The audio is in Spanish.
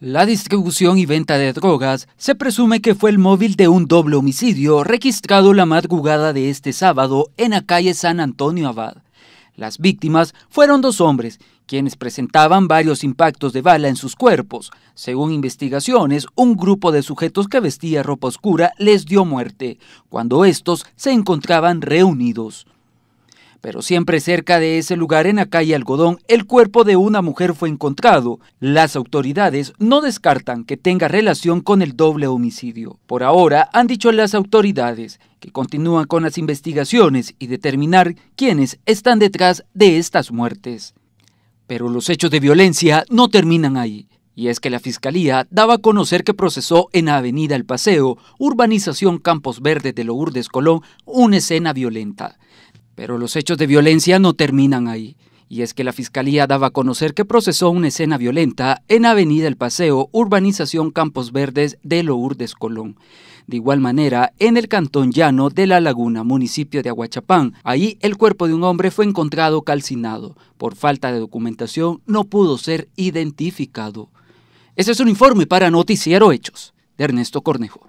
La distribución y venta de drogas se presume que fue el móvil de un doble homicidio registrado la madrugada de este sábado en la calle San Antonio Abad. Las víctimas fueron dos hombres, quienes presentaban varios impactos de bala en sus cuerpos. Según investigaciones, un grupo de sujetos que vestía ropa oscura les dio muerte, cuando estos se encontraban reunidos. Pero siempre cerca de ese lugar, en la calle Algodón, el cuerpo de una mujer fue encontrado. Las autoridades no descartan que tenga relación con el doble homicidio. Por ahora, han dicho las autoridades que continúan con las investigaciones y determinar quiénes están detrás de estas muertes. Pero los hechos de violencia no terminan ahí. Y es que la Fiscalía daba a conocer que procesó en Avenida El Paseo, urbanización Campos Verdes de Lourdes Colón, una escena violenta. Pero los hechos de violencia no terminan ahí. Y es que la fiscalía daba a conocer que procesó una escena violenta en Avenida El Paseo, urbanización Campos Verdes de Lourdes Colón. De igual manera, en el cantón llano de La Laguna, municipio de Aguachapán, ahí el cuerpo de un hombre fue encontrado calcinado. Por falta de documentación, no pudo ser identificado. Ese es un informe para Noticiero Hechos de Ernesto Cornejo.